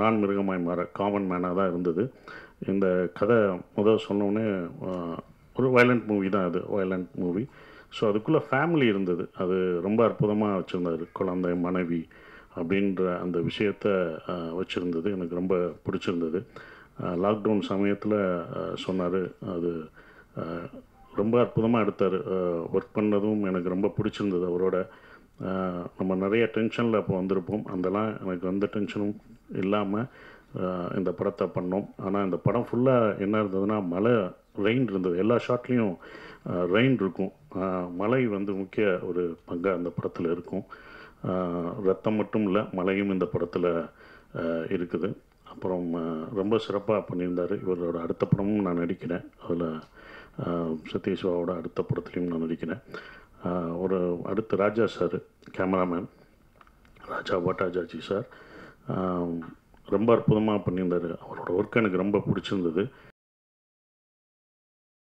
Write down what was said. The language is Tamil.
நான் மிருகமாய் மாற காமன் மேனாக தான் இருந்தது இந்த கதை முதல் சொன்னோன்னே ஒரு வயலண்ட் மூவி தான் அது வயலண்ட் மூவி ஸோ அதுக்குள்ளே ஃபேமிலி இருந்தது அது ரொம்ப அற்புதமாக வச்சுருந்தாரு குழந்தை மனைவி அப்படின்ற அந்த விஷயத்த வச்சுருந்தது எனக்கு ரொம்ப பிடிச்சிருந்தது லாக்டவுன் சமயத்தில் சொன்னார் அது ரொம்ப அற்புதமாக எடுத்தார் ஒர்க் பண்ணதும் எனக்கு ரொம்ப பிடிச்சிருந்தது அவரோட நம்ம நிறைய டென்ஷனில் அப்போ வந்திருப்போம் அதெல்லாம் எனக்கு எந்த டென்ஷனும் இல்லாமல் இந்த படத்தை பண்ணோம் ஆனால் இந்த படம் ஃபுல்லாக என்ன இருந்ததுன்னா மழை ரெயின் இருந்தது எல்லா ஷாட்லேயும் ரெயின் இருக்கும் மழை வந்து முக்கிய ஒரு பங்காக அந்த படத்தில் இருக்கும் ரத்தம் மட்டும் இல்லை மழையும் இந்த படத்தில் இருக்குது அப்புறம் ரொம்ப சிறப்பாக பண்ணியிருந்தார் இவரோட அடுத்த படமும் நான் நடிக்கிறேன் அதில் சத்யசிவாவோட அடுத்த படத்துலையும் நான் நடிக்கிறேன் ஒரு அடுத்து ராஜா சார் கேமராமேன் ராஜா பட்டாஜாஜி சார் ரொம்ப அற்புதமாக பண்ணியிருந்தார் அவரோட ஒர்க் எனக்கு ரொம்ப பிடிச்சிருந்தது